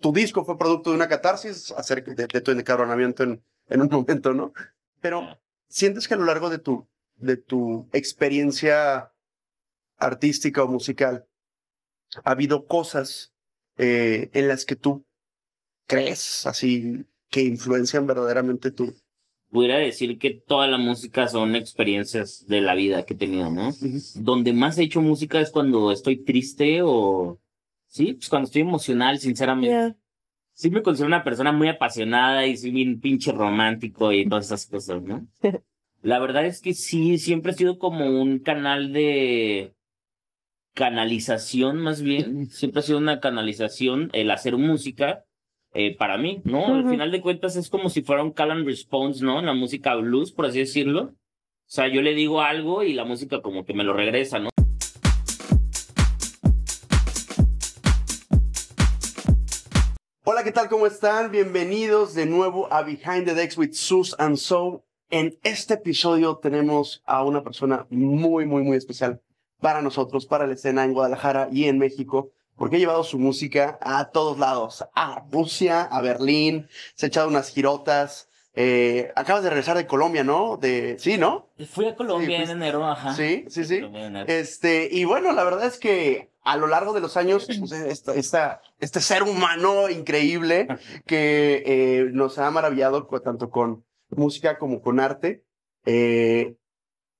tu disco fue producto de una catarsis acerca de, tu encabronamiento en, un momento, ¿no? Pero sientes que a lo largo de tu, experiencia artística o musical, ha habido cosas eh, en las que tú crees así que influencian verdaderamente tú? Pudiera decir que toda la música son experiencias de la vida que he tenido, ¿no? Donde más he hecho música es cuando estoy triste o Sí, pues cuando estoy emocional, sinceramente. Sí me considero una persona muy apasionada y soy bien pinche romántico y todas esas cosas, ¿no? La verdad es que sí, siempre ha sido como un canal de canalización, más bien. Siempre ha sido una canalización el hacer música eh, para mí, ¿no? Al final de cuentas es como si fuera un call and response, ¿no? La música blues, por así decirlo. O sea, yo le digo algo y la música como que me lo regresa, ¿no? ¿qué tal? ¿Cómo están? Bienvenidos de nuevo a Behind the Decks with Sus and So. En este episodio tenemos a una persona muy, muy, muy especial para nosotros, para la escena en Guadalajara y en México, porque ha llevado su música a todos lados, a Rusia, a Berlín, se ha echado unas girotas. Eh, acabas de regresar de Colombia, ¿no? De, sí, ¿no? Fui a Colombia en enero, ajá. Sí, sí, sí. este, y bueno, la verdad es que a lo largo de los años, pues, este ser humano increíble que eh, nos ha maravillado tanto con música como con arte, eh,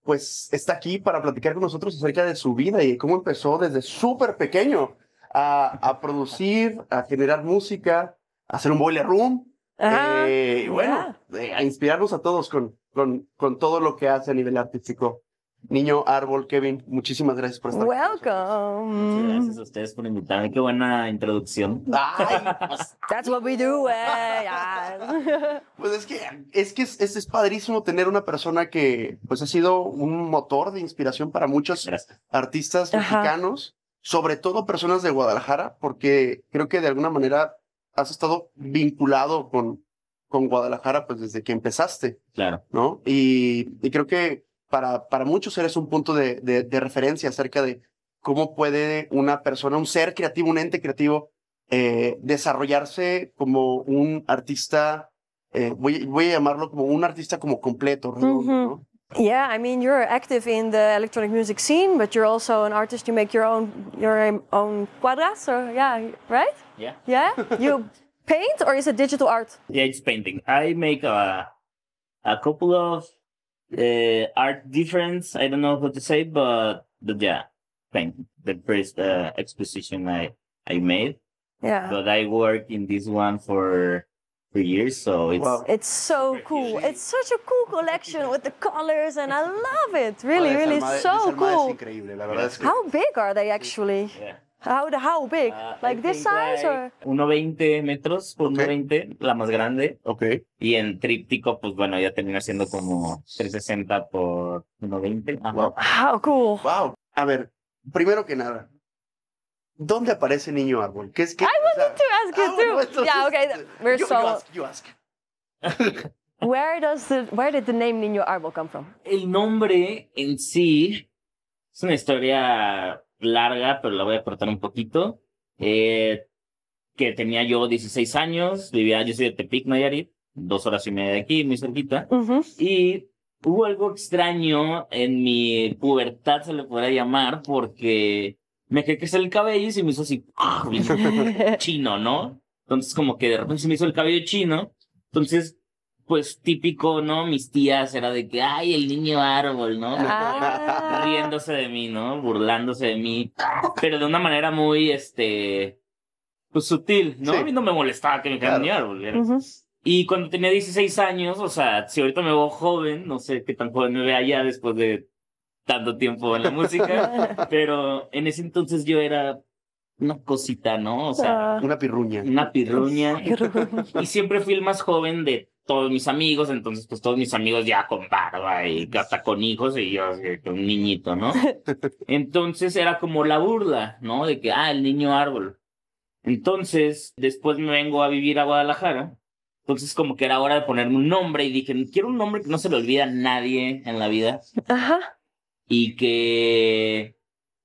pues está aquí para platicar con nosotros acerca de su vida y cómo empezó desde súper pequeño a, producir, a generar música, a hacer un boiler room. Ah, eh, y bueno, a inspirarnos a todos con todo lo que hace a nivel artístico Niño Árbol, Kevin, muchísimas gracias por estar Welcome. Muchas gracias a ustedes por invitarme. Qué buena introducción. Pues That's what we do, eh. ah. Pues es que, es, que es, es, padrísimo tener una persona que pues ha sido un motor de inspiración para muchos artistas mexicanos, sobre todo personas de Guadalajara, porque creo que de alguna manera has estado vinculado con, con Guadalajara pues desde que empezaste. Claro. ¿No? y creo que para, para muchos eres un punto de, de, referencia acerca de cómo puede una persona, un ser creativo, un ente creativo, eh, desarrollarse como un artista, eh, voy, voy, a llamarlo como un artista como completo, mm-hmm. ¿no? Yeah, I mean, you're active in the electronic music scene, but you're also an artist. You make your own your own quadras, or yeah, right? Yeah. Yeah. you paint, or is it digital art? Yeah, it's painting. I make a, a couple of uh, art difference. I don't know what to say, but but yeah, thank you. the first uh, exposition I I made. Yeah. But I worked in this one for for years, so it's Well, it's so cool. It's such a cool collection with the colors, and I love it. Really, really, so cool. How big are they actually? Yeah. How, how big? Uh, like this size? or? 1,20 metros por 1,20, la más grande. Ok. Y en tríptico, pues bueno, ya termina siendo como 360 por 1,20. Wow. how cool. Wow. A ver, primero que nada, ¿dónde aparece Niño Árbol? ¿Qué es que? I wanted to ask you ah, too. Bueno, entonces, yeah, okay. We're you, so... you ask. You ask. where does the where did the name Niño Árbol come from? El nombre en sí es una historia larga, pero la voy a cortar un poquito. Eh, que tenía yo 16 años, vivía, yo soy de Tepic, Nayarit, dos horas y media de aquí, muy cerquita. Y hubo algo extraño en mi pubertad, se le podría llamar, porque me quedé el cabello y se me hizo así chino, ¿no? Entonces como que de repente se me hizo el cabello chino. Entonces pues típico, ¿no? Mis tías era de que, ay, el niño árbol, ¿no? Ah. Riéndose de mí, ¿no? Burlándose de mí, pero de una manera muy, este, pues sutil, ¿no? A mí no me molestaba que me claro. niño árbol. ¿verdad? Y cuando tenía 16 años, o sea, si ahorita me veo joven, no sé qué tan joven me vea ya después de tanto tiempo en la música, pero en ese entonces yo era una cosita, ¿no? O sea, ah. una pirruña. Una pirruña. y siempre fui el más joven de todos mis amigos, entonces pues todos mis amigos ya con barba y hasta con hijos y yo con un niñito, ¿no? Entonces era como la burla, ¿no? De que, ah, el niño árbol. Entonces, después me vengo a vivir a Guadalajara. Entonces como que era hora de ponerme un nombre y dije, quiero un nombre que no se le olvida a nadie en la vida. Ajá. Y que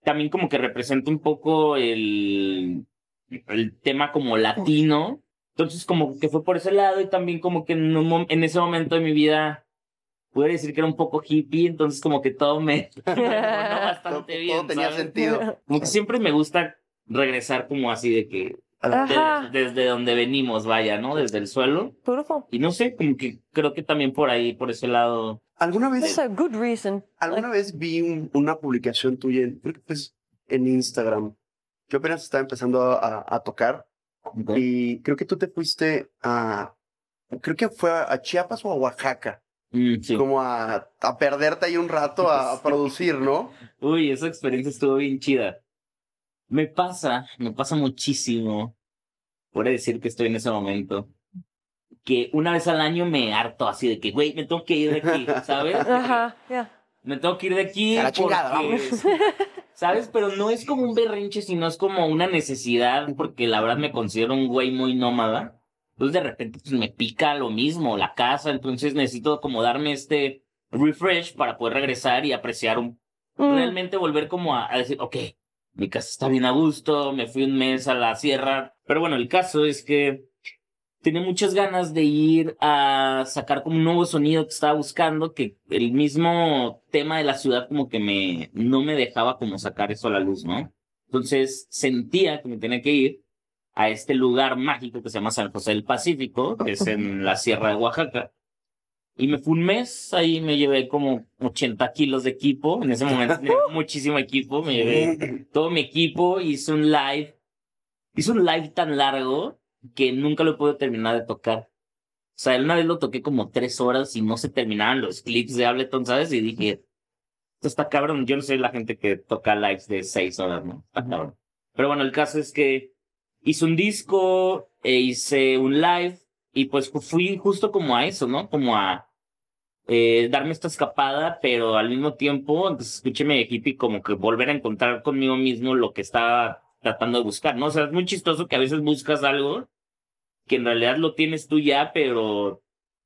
también como que representa un poco el, el tema como latino entonces, como que fue por ese lado y también como que en, ese momento de mi vida pude decir que era un poco hippie, entonces como que todo me... todo, tenía sentido. Como que siempre me gusta regresar como así de que... desde donde venimos, vaya, ¿no? Desde el suelo. Y no sé, como que creo que también por ahí, por ese lado. ¿Alguna vez? A good reason. Alguna vez vi una publicación tuya, en, pues, en Instagram. Yo apenas estaba empezando a, a tocar y creo que tú te fuiste a, creo que fue a Chiapas o a Oaxaca. Mm, como a, a, perderte ahí un rato a, producir, ¿no? Uy, esa experiencia estuvo bien chida. Me pasa, me pasa muchísimo, puede decir que estoy en ese momento, que una vez al año me harto así de que, güey, me tengo que ir de aquí, ¿sabes? Ajá, ya. Me tengo que ir de aquí. ¿sabes? Pero no es como un berrinche, sino es como una necesidad, porque la verdad me considero un güey muy nómada. Entonces de repente pues, me pica lo mismo, la casa, entonces necesito como darme este refresh para poder regresar y apreciar un... Mm. Realmente volver como a, a, decir, ok, mi casa está bien a gusto, me fui un mes a la sierra. Pero bueno, el caso es que tenía muchas ganas de ir a sacar como un nuevo sonido que estaba buscando, que el mismo tema de la ciudad como que me, no me dejaba como sacar eso a la luz, ¿no? Entonces sentía que me tenía que ir a este lugar mágico que se llama San José del Pacífico, que es en la Sierra de Oaxaca. Y me fui un mes, ahí me llevé como 80 kilos de equipo, en ese momento muchísimo equipo, me llevé todo mi equipo, hice un live, hice un live tan largo que nunca lo podido terminar de tocar. O sea, una vez lo toqué como tres horas y no se terminaban los clips de Ableton, ¿sabes? Y dije, esto está cabrón. Yo no soy la gente que toca lives de seis horas, ¿no? Está cabrón. Pero bueno, el caso es que hice un disco, e hice un live y pues fui justo como a eso, ¿no? Como a eh, darme esta escapada, pero al mismo tiempo, escuché pues, escúcheme hippie, como que volver a encontrar conmigo mismo lo que estaba tratando de buscar, ¿no? O sea, es muy chistoso que a veces buscas algo que en realidad lo tienes tú ya, pero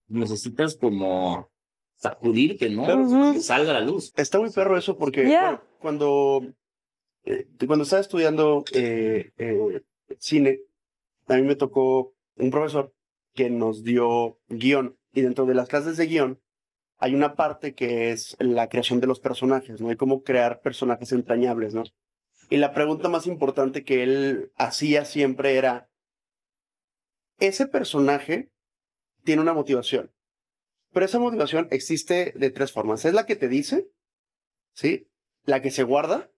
necesitas como sacudir que ¿no? que salga la luz. Está muy perro eso porque cuando, eh, cuando estaba estudiando eh, eh, cine, a mí me tocó un profesor que nos dio guión y dentro de las clases de guión hay una parte que es la creación de los personajes, ¿no? Hay cómo crear personajes entrañables, ¿no? Y la pregunta más importante que él hacía siempre era, ese personaje tiene una motivación, pero esa motivación existe de tres formas. Es la que te dice, ¿sí? La que se guarda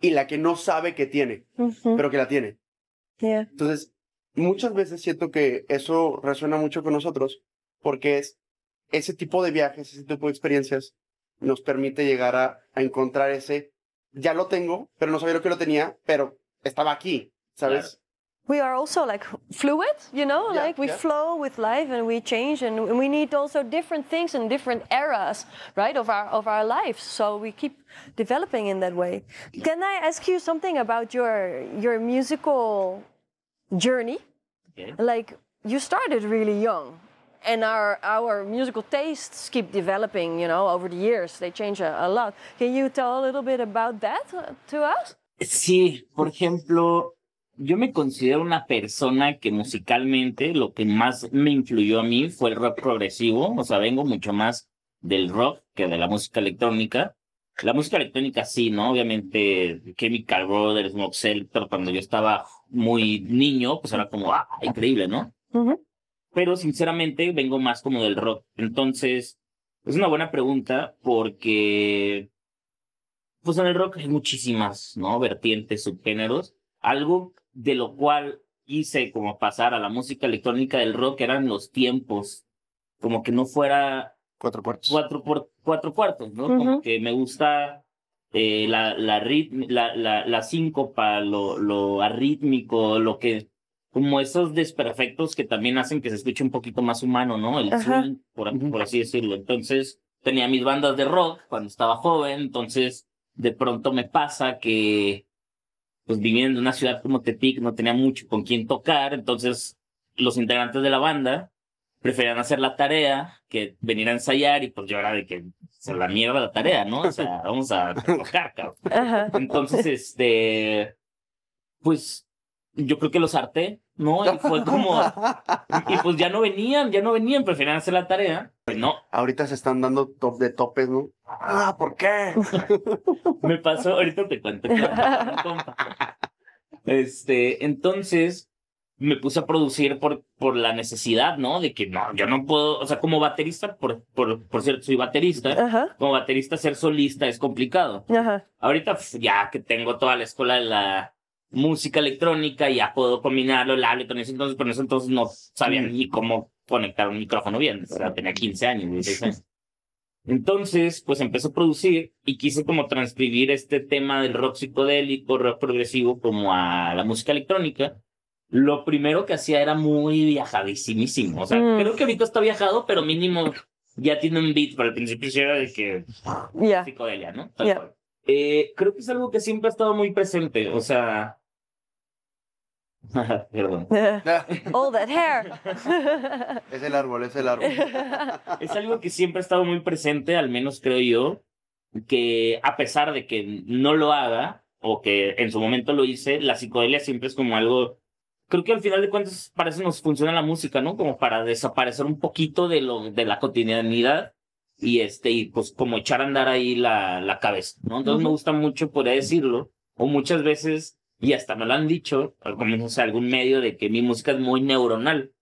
y la que no sabe que tiene, pero que la tiene. Entonces, muchas veces siento que eso resuena mucho con nosotros porque es ese tipo de viajes, ese tipo de experiencias nos permite llegar a encontrar ese ya lo tengo, pero no sabía lo que lo tenía, pero estaba aquí, ¿sabes? Claro. We are also like fluid, you know, yeah, like we yeah. flow with life and we change and we need also different things in different eras, right, of our of our lives. So we keep developing in that way. Can I ask you something about your your musical journey? Okay. Like you started really young, and our, our musical tastes keep developing, you know, over the years. They change a, lot. Can you tell a uh, Sí, por ejemplo, yo me considero una persona que musicalmente lo que más me influyó a mí fue el rock progresivo, o sea, vengo mucho más del rock que de la música electrónica. La música electrónica sí, ¿no? Obviamente Chemical Brothers, Moxel, pero cuando yo estaba muy niño, pues era como, ah, increíble, ¿no? pero sinceramente vengo más como del rock. Entonces, es una buena pregunta porque, pues en el rock hay muchísimas, ¿no? Vertientes, subgéneros. Algo de lo cual hice como pasar a la música electrónica del rock eran los tiempos, como que no fuera... Cuatro cuartos. Cuatro, por, cuatro cuartos, ¿no? Como que me gusta eh, la, la, la, la, la, síncopa, lo, lo arrítmico, lo que como esos desperfectos que también hacen que se escuche un poquito más humano, ¿no? El swing, por, así decirlo. Entonces, tenía mis bandas de rock cuando estaba joven, entonces de pronto me pasa que, pues viviendo en una ciudad como Tepic, no tenía mucho con quién tocar, entonces los integrantes de la banda preferían hacer la tarea que venir a ensayar y pues yo era de que se la mierda la tarea, ¿no? O sea, vamos a tocar, cabrón. Entonces, este, pues yo creo que los harté, ¿no? Y fue como. y pues ya no venían, ya no venían, preferían hacer la tarea. Pues no. Ahorita se están dando top de topes, ¿no? Ah, ¿por qué? Me pasó, ahorita te cuento. este, entonces me puse a producir por, por la necesidad, ¿no? De que no, yo no puedo, o sea, como baterista, por, por, cierto, soy baterista, como baterista ser solista es complicado. Ahorita pues, ya que tengo toda la escuela de la música electrónica y ya puedo combinarlo, la hablé eso entonces, por eso entonces no sabía mm. ni cómo conectar un micrófono bien, o sea, tenía 15 años, 16 Entonces, pues empezó a producir y quise como transcribir este tema del rock psicodélico, rock progresivo, como a la música electrónica. Lo primero que hacía era muy viajadísimo O sea, mm. creo que ahorita está viajado, pero mínimo ya tiene un beat. Para el principio era de que psicodelia, ¿no? Eh, creo que es algo que siempre ha estado muy presente, o sea... Perdón. All that hair. es el árbol, es el árbol. es algo que siempre ha estado muy presente, al menos creo yo, que a pesar de que no lo haga, o que en su momento lo hice, la psicodelia siempre es como algo creo que al final de cuentas para eso nos funciona la música, ¿no? Como para desaparecer un poquito de lo de la cotidianidad y este, y pues como echar a andar ahí la, la cabeza, ¿no? Entonces me gusta mucho poder decirlo, o muchas veces, y hasta me lo han dicho, o sea, algún medio de que mi música es muy neuronal.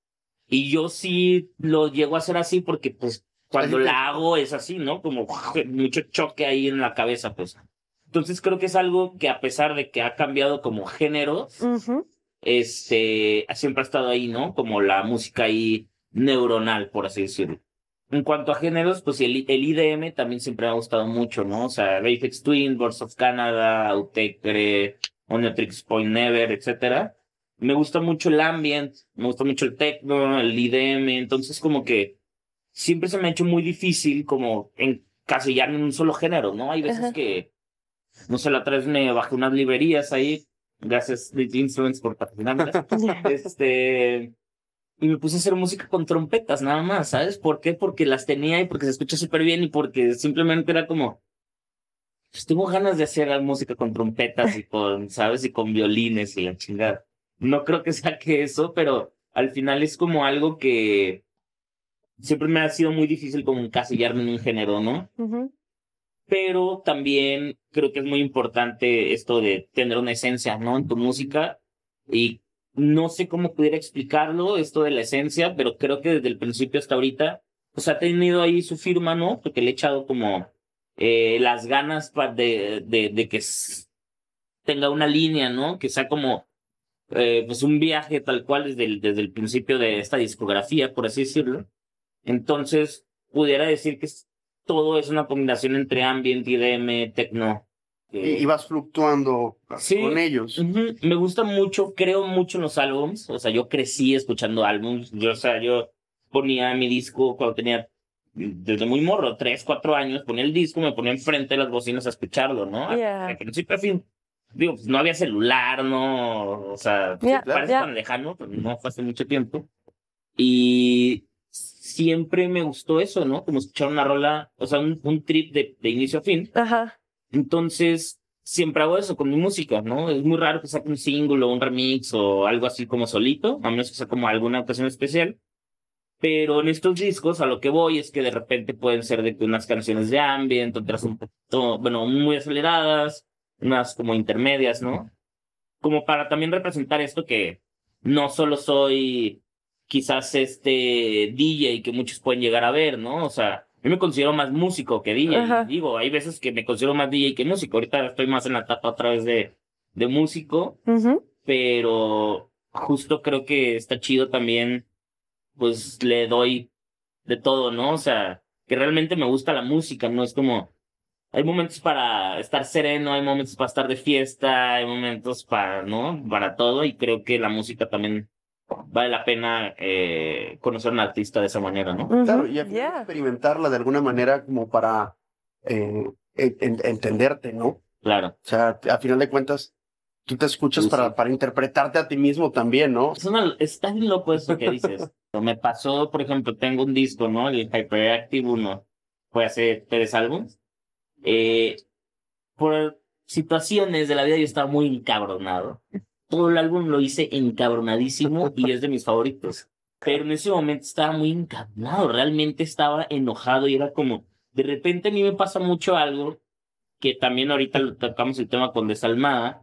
Y yo sí lo llego a hacer así porque pues cuando la hago es así, ¿no? Como mucho choque ahí en la cabeza, pues. Entonces creo que es algo que a pesar de que ha cambiado como género, este, siempre ha estado ahí, ¿no? Como la música ahí neuronal, por así decirlo. En cuanto a géneros, pues el, el IDM también siempre me ha gustado mucho, ¿no? O sea, Rayfix Twin, Birds of Canada, Autecre, Onetrix Point Never, etcétera. Me gusta mucho el ambient, me gusta mucho el techno, el IDM, entonces como que siempre se me ha hecho muy difícil como encasillarme en un solo género, ¿no? Hay veces que, no sé, la traes me unas librerías ahí, gracias Little Influence por este y me puse a hacer música con trompetas nada más, ¿sabes? ¿Por qué? Porque las tenía y porque se escucha súper bien y porque simplemente era como, pues tengo ganas de hacer música con trompetas y con, ¿sabes? Y con violines y la chingada. No creo que sea que eso, pero al final es como algo que siempre me ha sido muy difícil como encasillarme en un género, ¿no? Pero también creo que es muy importante esto de tener una esencia, ¿no? En tu música y no sé cómo pudiera explicarlo, esto de la esencia, pero creo que desde el principio hasta ahorita, pues ha tenido ahí su firma, ¿no? Porque le he echado como eh, las ganas de, de, que tenga una línea, ¿no? Que sea como eh, pues un viaje tal cual desde el, desde el principio de esta discografía, por así decirlo. Entonces, pudiera decir que todo es una combinación entre ambient, IDM, tecno... Eh, y vas fluctuando así con ellos. Me gusta mucho, creo mucho en los álbums. O sea, yo crecí escuchando álbums. Yo, o sea, yo ponía mi disco cuando tenía, desde muy morro, tres, cuatro años, ponía el disco, me ponía enfrente de las bocinas a escucharlo, ¿no? Al principio fin. Digo, pues no había celular, no. O sea, pues, parece tan lejano, pero pues, no fue hace mucho tiempo. Y siempre me gustó eso, ¿no? Como escuchar una rola, o sea, un, un trip de, de inicio a fin. Ajá entonces, siempre hago eso con mi música, ¿no? Es muy raro que saque un single o un remix o algo así como solito, a menos que sea como alguna ocasión especial. Pero en estos discos a lo que voy es que de repente pueden ser de unas canciones de ambiente, otras un poquito, bueno, muy aceleradas, unas como intermedias, ¿no? Como para también representar esto que no solo soy quizás este DJ que muchos pueden llegar a ver, ¿no? O sea, yo me considero más músico que DJ. Digo, hay veces que me considero más DJ que músico. Ahorita estoy más en la etapa a través de, de músico. Pero justo creo que está chido también, pues le doy de todo, ¿no? O sea, que realmente me gusta la música, ¿no? Es como, hay momentos para estar sereno, hay momentos para estar de fiesta, hay momentos para, ¿no? Para todo y creo que la música también vale la pena eh, conocer a un artista de esa manera, ¿no? Claro, y experimentarla de alguna manera como para eh, entenderte, ¿no? Claro. O sea, a final de cuentas, tú te escuchas para, interpretarte a ti mismo también, ¿no? Es, una, tan loco eso que dices. Me pasó, por ejemplo, tengo un disco, ¿no? El Hyperactive 1. Fue hacer tres álbumes. Eh, por situaciones de la vida yo estaba muy encabronado todo el álbum lo hice encabronadísimo y es de mis favoritos. Pero en ese momento estaba muy encabronado, realmente estaba enojado y era como, de repente a mí me pasa mucho algo, que también ahorita lo tocamos el tema con Desalmada,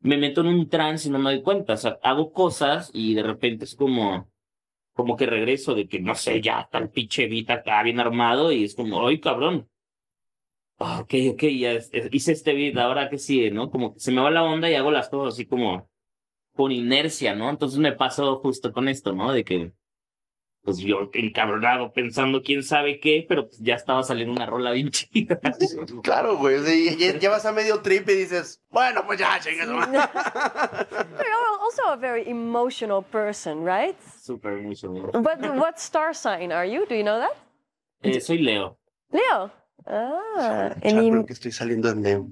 me meto en un trance y no me doy cuenta, o sea, hago cosas y de repente es como, como que regreso de que, no sé, ya tal pinche Vita está bien armado y es como, ¡ay, cabrón! Ah, ok, ok, ya hice este beat, ahora que sí ¿no? Como que se me va la onda y hago las cosas así como, por inercia, ¿no? Entonces me pasó justo con esto, ¿no? De que, pues yo encabronado pensando quién sabe qué, pero pues ya estaba saliendo una rola bien chida. Claro, güey. Llevas a medio trip y dices, bueno, pues ya, chingas. You're also a very emotional person, right? Super emotional. But what star sign are you? Do you know that? Eh, soy Leo. Leo. Ah, creo que estoy saliendo en Leo.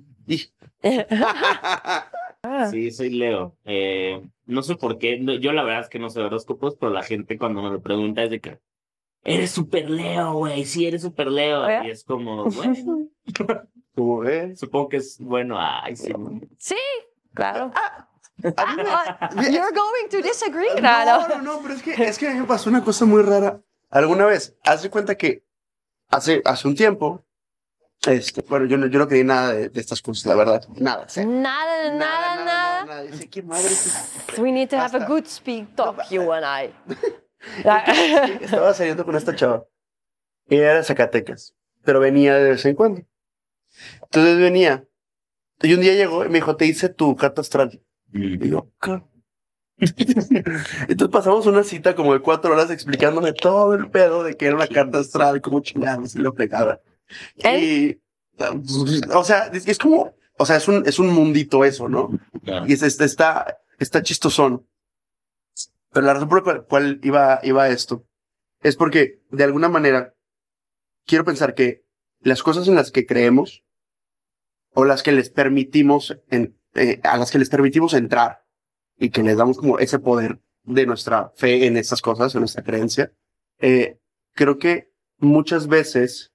Ah. Sí, soy Leo. Eh, no sé por qué. Yo la verdad es que no sé horóscopos, pero la gente cuando me lo pregunta es de que eres super Leo, güey. Sí, eres super Leo. Y es como, supongo que es bueno. Ay, sí. Sí, claro. Ah, ah, you're going to disagree, No, no, no, pero es que, es que me pasó una cosa muy rara. Alguna vez, haz de cuenta que hace, hace un tiempo este, bueno, yo no, yo no creí nada de, estas cosas, la verdad. Nada, nada, nada, nada, nada, Dice, ¿qué madre? We need to have a good speak talk, you and I. Estaba saliendo con esta chava. Ella era de Zacatecas, pero venía de vez en cuando. Entonces venía. Y un día llegó y me dijo, te hice tu carta astral. Y yo, ¿qué? Entonces pasamos una cita como de cuatro horas explicándome todo el pedo de que era una carta astral, cómo chingados y lo pegaba. ¿Eh? Y, o sea, es, como, o sea, es un, es un mundito eso, ¿no? Y es, está, está chistosón. Pero la razón por la cual, iba, iba esto es porque, de alguna manera, quiero pensar que las cosas en las que creemos o las que les permitimos, en, eh, a las que les permitimos entrar y que les damos como ese poder de nuestra fe en estas cosas, en nuestra creencia, eh, creo que muchas veces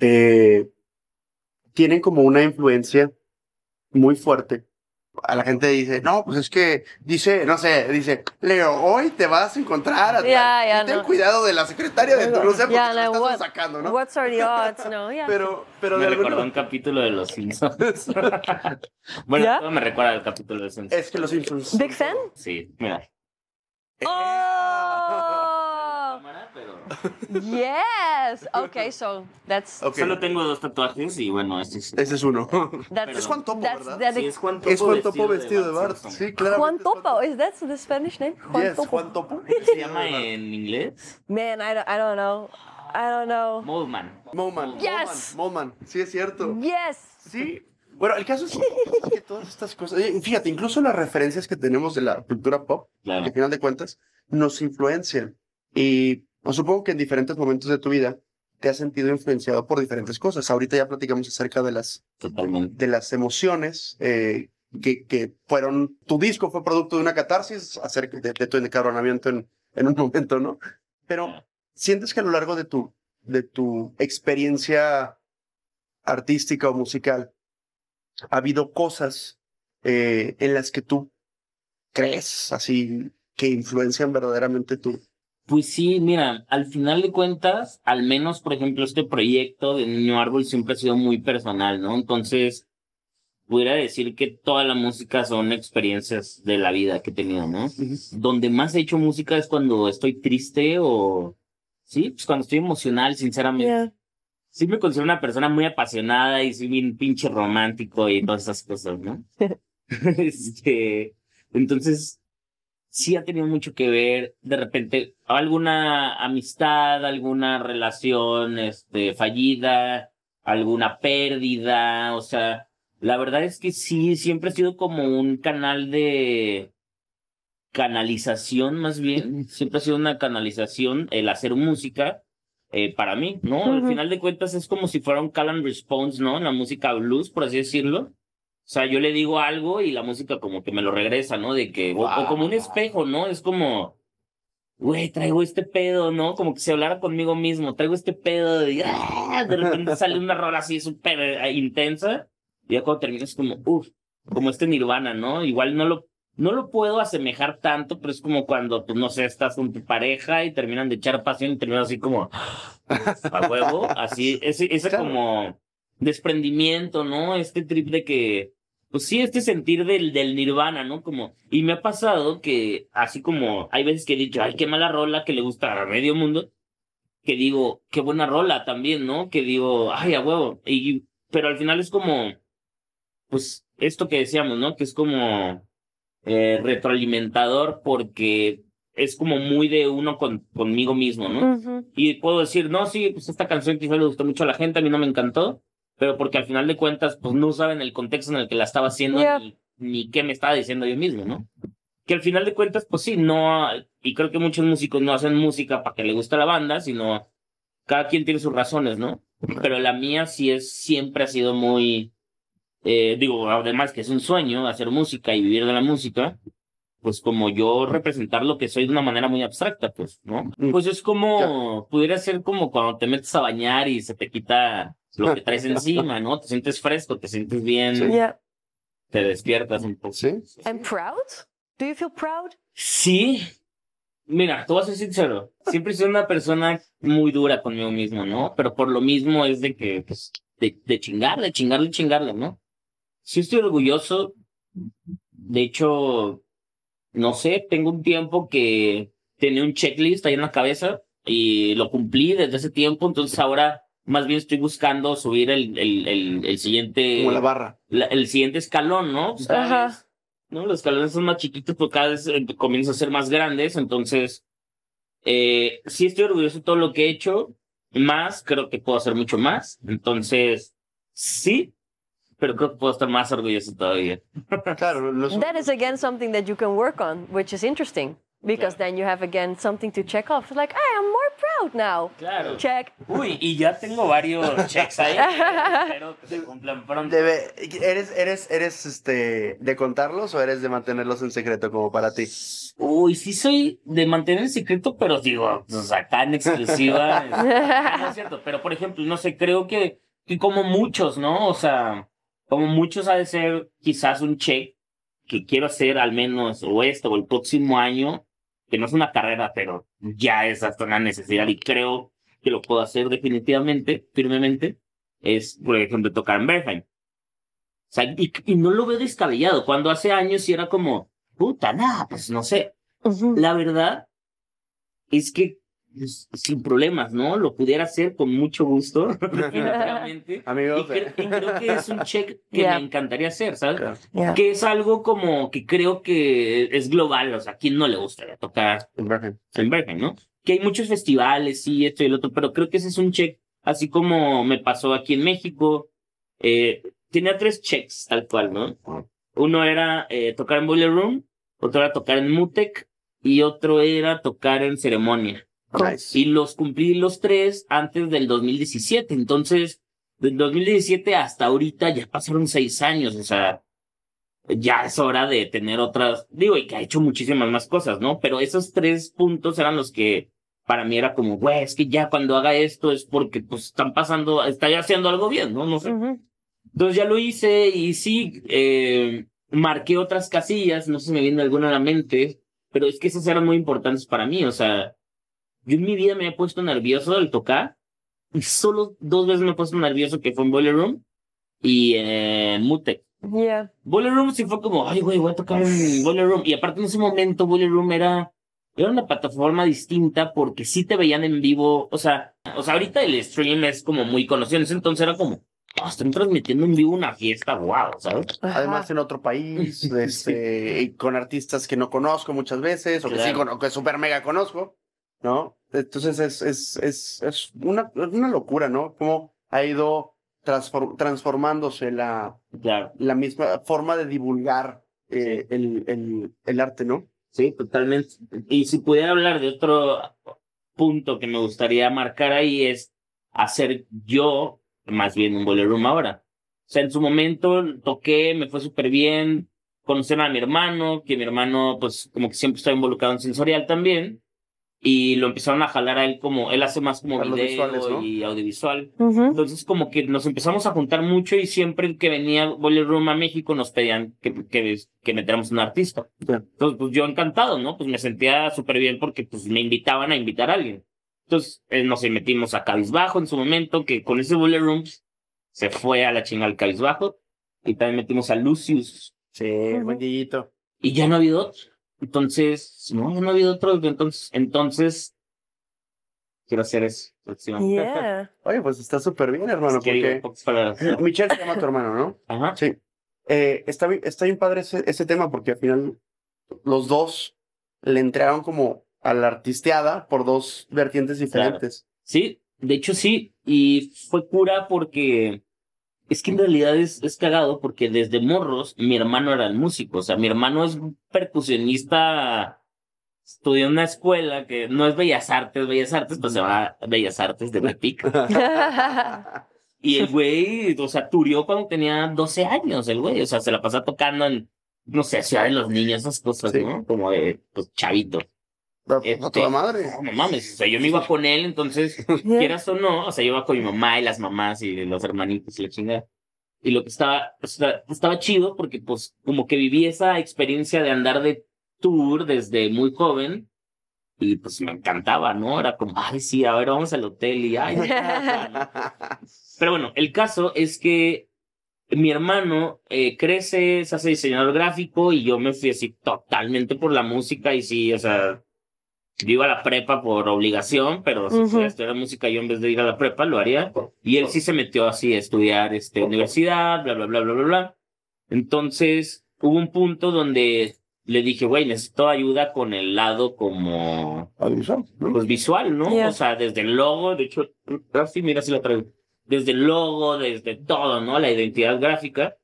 eh, tienen como una influencia muy fuerte. A la gente dice, no, pues es que dice, no sé, dice, Leo, hoy te vas a encontrar a ya, ten cuidado de la secretaria de tu no sé estás sacando, ¿no? no, Pero, pero me de recordó un capítulo de Los Simpsons. bueno, todo me recuerda al capítulo de Los Simpsons. Es que Los Simpsons. Big fan. Sí, mira. Oh. Yes. Okay, so that's. Solo tengo dos tatuajes y bueno, este es. Ese es uno. es Juan Topo, ¿verdad? Sí, es Juan Topo. Es vestido de Bart. Sí, claro. Juan Topo. ¿Es that the Spanish name? Juan Topo. se llama en inglés? Man, I don't, I don't know. I don't know. Moleman. Moleman. Yes. Moleman. Sí, es cierto. Yes. Sí. Bueno, el caso es que todas estas cosas, fíjate, incluso las referencias que tenemos de la cultura pop, que al final de cuentas, nos influencian. Y no pues supongo que en diferentes momentos de tu vida te has sentido influenciado por diferentes cosas. Ahorita ya platicamos acerca de las, de las emociones eh, que, que, fueron, tu disco fue producto de una catarsis acerca de, tu encarronamiento en, en un momento, ¿no? Pero sientes que a lo largo de tu, de tu experiencia artística o musical, ha habido cosas eh, en las que tú crees así que influencian verdaderamente tu, pues sí, mira, al final de cuentas, al menos, por ejemplo, este proyecto de Niño Árbol siempre ha sido muy personal, ¿no? Entonces, pudiera decir que toda la música son experiencias de la vida que he tenido, ¿no? Donde más he hecho música es cuando estoy triste o, sí, pues cuando estoy emocional, sinceramente. Sí me considero una persona muy apasionada y soy bien pinche romántico y todas esas cosas, ¿no? este, entonces, sí ha tenido mucho que ver. De repente, alguna amistad, alguna relación este, fallida, alguna pérdida, o sea, la verdad es que sí, siempre ha sido como un canal de canalización, más bien, siempre ha sido una canalización el hacer música. Eh, para mí, ¿no? Al final de cuentas es como si fuera un call and response, ¿no? En la música blues, por así decirlo. O sea, yo le digo algo y la música como que me lo regresa, ¿no? De que, o, como un espejo, ¿no? Es como, güey, traigo este pedo, ¿no? Como que se hablara conmigo mismo, traigo este pedo de, ah", de repente sale un error así súper eh, intensa y ya cuando terminas como, uff, como este nirvana, ¿no? Igual no lo, no lo puedo asemejar tanto, pero es como cuando, tú, pues, no sé, estás con tu pareja y terminan de echar pasión y terminas así como, a huevo, así, ese, ese como desprendimiento, ¿no? Este trip de que pues sí, este sentir del, del nirvana, ¿no? Como, y me ha pasado que, así como hay veces que he dicho, ay, qué mala rola que le gusta a medio mundo, que digo, qué buena rola también, ¿no? Que digo, ay, a huevo. Y, pero al final es como, pues, esto que decíamos, ¿no? Que es como eh, retroalimentador porque es como muy de uno con, conmigo mismo, ¿no? Y puedo decir, no, sí, pues esta canción quizás le gustó mucho a la gente, a mí no me encantó, pero porque al final de cuentas, pues no saben el contexto en el que la estaba haciendo ni, qué me estaba diciendo yo mismo, ¿no? Que al final de cuentas, pues sí, no, y creo que muchos músicos no hacen música para que le guste la banda, sino cada quien tiene sus razones, ¿no? Pero la mía sí es, siempre ha sido muy, eh, digo, además que es un sueño hacer música y vivir de la música, pues como yo representar lo que soy de una manera muy abstracta, pues, ¿no? Mm. Pues es como, pudiera ser como cuando te metes a bañar y se te quita lo que traes encima, ¿no? Te sientes fresco, te sientes bien. Te despiertas un poco. Sí. I'm proud. Do you feel proud? Sí. Mira, tú vas a ser sincero. Siempre soy una persona muy dura conmigo mismo, ¿no? Pero por lo mismo es de que, pues, de, de chingarle, chingarle, chingarle, ¿no? Sí estoy orgulloso. De hecho, no sé, tengo un tiempo que tenía un checklist ahí en la cabeza y lo cumplí desde ese tiempo, entonces ahora más bien estoy buscando subir el, el, el, el siguiente. Como la barra. el siguiente escalón, ¿no? Ajá. ¿No? Los escalones son más chiquitos, porque cada vez eh, comienzan a ser más grandes. Entonces, eh, sí estoy orgulloso de todo lo que he hecho. Más, creo que puedo hacer mucho más. Entonces, sí, pero creo que puedo estar más orgulloso todavía. claro, That is again something that you can work on, which is interesting. Because then you have again something to check off. like, I am out now. Claro. Check. Uy, y ya tengo varios checks ahí. espero que se cumplan pronto. ¿Eres, eres, eres este, de contarlos o eres de mantenerlos en secreto como para ti? Uy, sí soy de mantener en secreto, pero digo, o sea, tan exclusiva. no es cierto, pero por ejemplo, no sé, creo que, que como muchos, ¿no? O sea, como muchos ha de ser quizás un check que quiero hacer al menos o este o el próximo año que no es una carrera, pero ya es hasta una necesidad y creo que lo puedo hacer definitivamente, firmemente, es, por ejemplo, tocar en Bergheim. O y, no lo veo descabellado. Cuando hace años y era como, puta, nada, pues no sé. La verdad es que sin problemas, ¿no? Lo pudiera hacer con mucho gusto. Y, creo que es un check que me encantaría hacer, ¿sabes? Que es algo como que creo que es global, o sea, ¿a quién no le gustaría tocar en Bergen, ¿no? Que hay muchos festivales, y esto y el otro, pero creo que ese es un check, así como me pasó aquí en México. Eh, tenía tres checks, tal cual, ¿no? Uno era eh, tocar en Boiler Room, otro era tocar en Mutec y otro era tocar en ceremonia. Y los cumplí los tres antes del 2017. Entonces, del 2017 hasta ahorita ya pasaron seis años. O sea, ya es hora de tener otras. Digo, y que ha hecho muchísimas más cosas, ¿no? Pero esos tres puntos eran los que para mí era como, güey, es que ya cuando haga esto es porque pues están pasando, está ya haciendo algo bien, ¿no? No sé. Entonces ya lo hice y sí, eh, marqué otras casillas, no sé si me viene alguna a la mente, pero es que esas eran muy importantes para mí, o sea, yo en mi vida me he puesto nervioso al tocar y solo dos veces me he puesto nervioso que fue en Boiler Room y en Mutec. Yeah. Boiler Room sí fue como, ay, güey, voy a tocar en Boiler Room. Y aparte en ese momento Boiler Room era, era una plataforma distinta porque sí te veían en vivo. O sea, o sea, ahorita el stream es como muy conocido. En ese entonces era como, oh, están transmitiendo en vivo una fiesta, wow, ¿sabes? Además en otro país, este, con artistas que no conozco muchas veces, o que sí, conozco que super mega conozco. ¿no? Entonces es, es, es, es una, una, locura, ¿no? Cómo ha ido transformándose la, la misma forma de divulgar eh, el, el, el arte, ¿no? Sí, totalmente. Y si pudiera hablar de otro punto que me gustaría marcar ahí es hacer yo más bien un room ahora. O sea, en su momento toqué, me fue súper bien, conocer a mi hermano, que mi hermano pues como que siempre está involucrado en sensorial también y lo empezaron a jalar a él como, él hace más como video y audiovisual. Entonces como que nos empezamos a juntar mucho y siempre que venía Boiler Room a México nos pedían que, que, metiéramos un artista. Entonces pues yo encantado, ¿no? Pues me sentía súper bien porque pues me invitaban a invitar a alguien. Entonces eh, nos metimos a Cabizbajo en su momento, que con ese Boiler Room se fue a la chingada al Cabizbajo y también metimos a Lucius. Sí, uh buen guillito. Y ya no ha habido otro. Entonces, no, no ha habido otro, Entonces, entonces quiero hacer eso. Oye, pues está súper bien, hermano. porque... Michelle se llama tu hermano, ¿no? Ajá. Sí. Eh, está, bien padre ese, tema porque al final los dos le entraron como a la artisteada por dos vertientes diferentes. Sí, de hecho sí. Y fue cura porque es que en realidad es, es cagado porque desde morros mi hermano era el músico. O sea, mi hermano es un percusionista, estudió en una escuela que no es Bellas Artes, Bellas Artes, pues se va Bellas Artes de Tepic. y el güey, o sea, turió cuando tenía 12 años, el güey. O sea, se la pasa tocando en, no sé, Ciudad de los Niños, esas cosas, ¿no? Como de, pues, chavito. Pues, no toda este, madre. No, mames, o sea, yo me iba con él, entonces, quieras o no, o sea, yo iba con mi mamá y las mamás y los hermanitos y la chingada. Y lo que estaba, estaba chido porque, pues, como que viví esa experiencia de andar de tour desde muy joven y, pues, me encantaba, ¿no? Era como, ay, sí, a ver, vamos al hotel y, ay, Pero bueno, el caso es que mi hermano eh, crece, se hace diseñador gráfico y yo me fui así totalmente por la música y sí, o sea, yo iba a la prepa por obligación, pero si uh estudiar música yo en vez de ir a la prepa lo haría. Y él sí se metió así a estudiar este, universidad, bla, bla, bla, bla, bla, bla. Entonces hubo un punto donde le dije, güey, necesito ayuda con el lado como... Visual, ¿no? Pues visual, ¿no? O sea, desde el logo, de hecho, así, ah, mira si la traigo. Desde el logo, desde todo, ¿no? La identidad gráfica.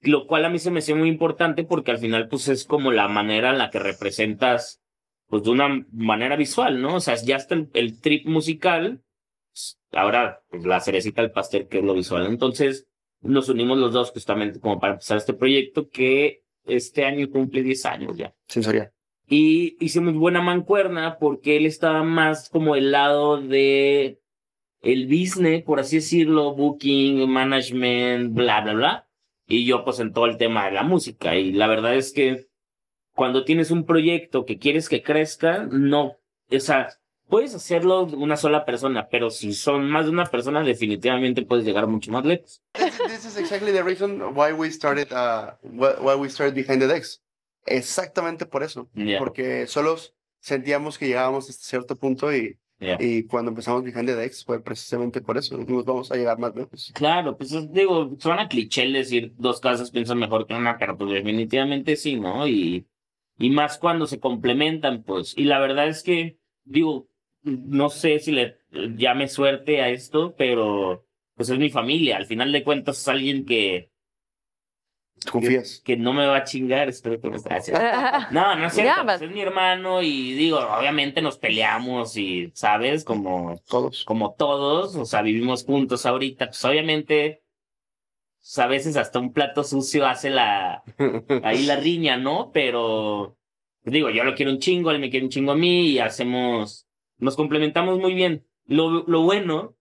Lo cual a mí se me hacía muy importante porque al final, pues es como la manera en la que representas pues de una manera visual, ¿no? O sea, ya está el, trip musical, ahora pues, la cerecita el pastel que es lo visual. Entonces nos unimos los dos justamente como para empezar este proyecto que este año cumple 10 años ya. Sensorial. Y hicimos buena mancuerna porque él estaba más como el lado de el business, por así decirlo, booking, management, bla, bla, bla. Y yo pues en todo el tema de la música. Y la verdad es que cuando tienes un proyecto que quieres que crezca, no, o sea, puedes hacerlo una sola persona, pero si son más de una persona, definitivamente puedes llegar mucho más lejos. This is exactly the reason why we started, uh, why we started behind the decks. Exactamente por eso, porque solos sentíamos que llegábamos a cierto punto y Y cuando empezamos Behind the Decks fue precisamente por eso, nos vamos a llegar más lejos. Claro, pues digo, suena cliché decir dos casas piensan mejor que una, pero pues definitivamente sí, ¿no? Y y más cuando se complementan, pues. Y la verdad es que, digo, no sé si le llame suerte a esto, pero pues es mi familia. Al final de cuentas es alguien que... ¿Confías? Que, no me va a chingar, espero que No, no es cierto. Pues, es mi hermano y digo, obviamente nos peleamos y, ¿sabes? Como todos. Como todos, o sea, vivimos juntos ahorita. Pues obviamente pues, a veces hasta un plato sucio hace la ahí la riña, ¿no? Pero pues, digo, yo lo quiero un chingo, él me quiere un chingo a mí y hacemos, nos complementamos muy bien. Lo, lo bueno,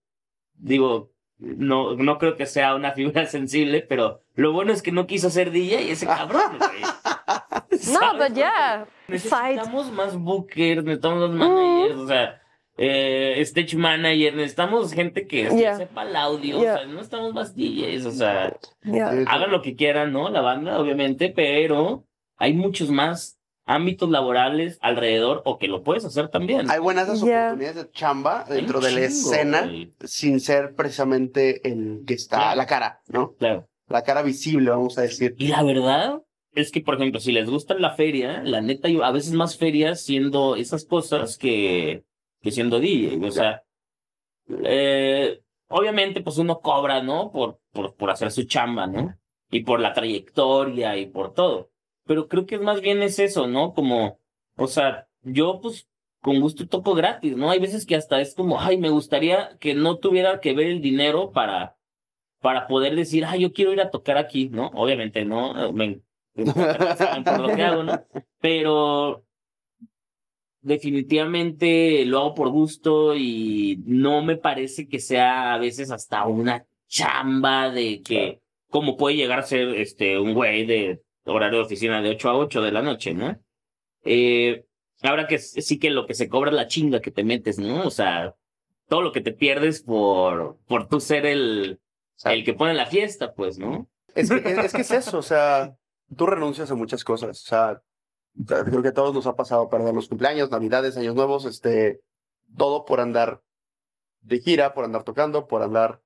digo, no, no creo que sea una figura sensible, pero lo bueno es que no quiso ser DJ ese cabrón, güey. no, pero ya. Necesitamos más bookers, necesitamos más managers, o sea eh, stage manager, necesitamos gente que sepa el audio, o sea, no estamos más o sea, hagan lo que quieran, ¿no? La banda, obviamente, pero hay muchos más ámbitos laborales alrededor o que lo puedes hacer también. Hay buenas oportunidades de chamba dentro de la escena sin ser precisamente el que está la cara, ¿no? Claro. La cara visible, vamos a decir. Y la verdad es que, por ejemplo, si les gusta la feria, la neta, a veces más ferias siendo esas cosas que siendo DJ. O sea, eh, obviamente, pues uno cobra, ¿no? Por, por, por hacer su chamba, ¿no? Y por la trayectoria y por todo. Pero creo que más bien es eso, ¿no? Como, o sea, yo pues con gusto toco gratis, ¿no? Hay veces que hasta es como, ay, me gustaría que no tuviera que ver el dinero para, para poder decir, ay, yo quiero ir a tocar aquí, ¿no? Obviamente, ¿no? Me, por lo que hago, ¿no? Pero definitivamente lo hago por gusto y no me parece que sea a veces hasta una chamba de que, como puede llegar a ser este, un güey de horario de oficina de 8 a 8 de la noche, ¿no? Eh, ahora que sí que lo que se cobra es la chinga que te metes, ¿no? O sea, todo lo que te pierdes por, por tú ser el, el que pone la fiesta, pues, ¿no? Es es, es que es eso, o sea, tú renuncias a muchas cosas, o sea, creo que a todos nos ha pasado perder los cumpleaños, navidades, años nuevos, este, todo por andar de gira, por andar tocando, por andar,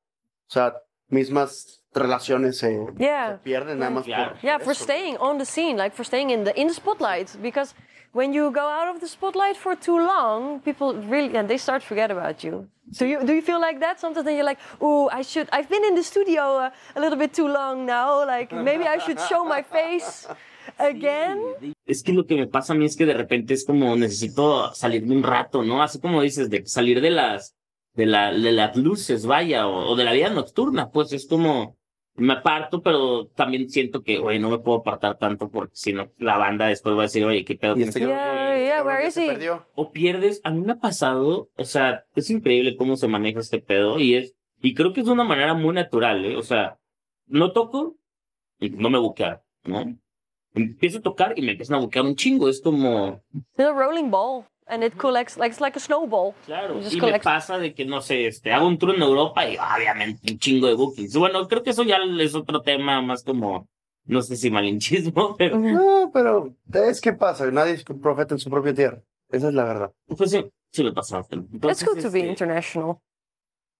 o sea, mismas relaciones eh, yeah. se, pierden nada más yeah. por Yeah, for staying on the scene, like for staying in the in the spotlight because when you go out of the spotlight for too long, people really and they start forget about you. So you do you feel like that sometimes? Then you're like, oh, I should. I've been in the studio uh, a little bit too long now. Like maybe I should show my face. again. es que lo que me pasa a mí es que de repente es como necesito salirme un rato, ¿no? Así como dices, de salir de las, de la, de las luces, vaya, o, de la vida nocturna, pues es como me aparto, pero también siento que, oye, no me puedo apartar tanto porque si no, la banda después va a decir, oye, qué pedo. Este yeah, este yeah, where O pierdes, a mí me ha pasado, o sea, es increíble cómo se maneja este pedo y es, y creo que es de una manera muy natural, ¿eh? O sea, no toco y no me buquea, ¿no? empiezo a tocar y me empiezan a buquear un chingo. Es como. the rolling ball. And it collects, like, it's like a snowball. Claro, y collects... me pasa de que, no sé, este, hago un tour en Europa y obviamente un chingo de bookings. Bueno, creo que eso ya es otro tema más como, no sé si malinchismo, pero... No, pero es que pasa, nadie es profeta en su propia tierra. Esa es la verdad. Pues sí, sí me pasa. Entonces, good to be este, international.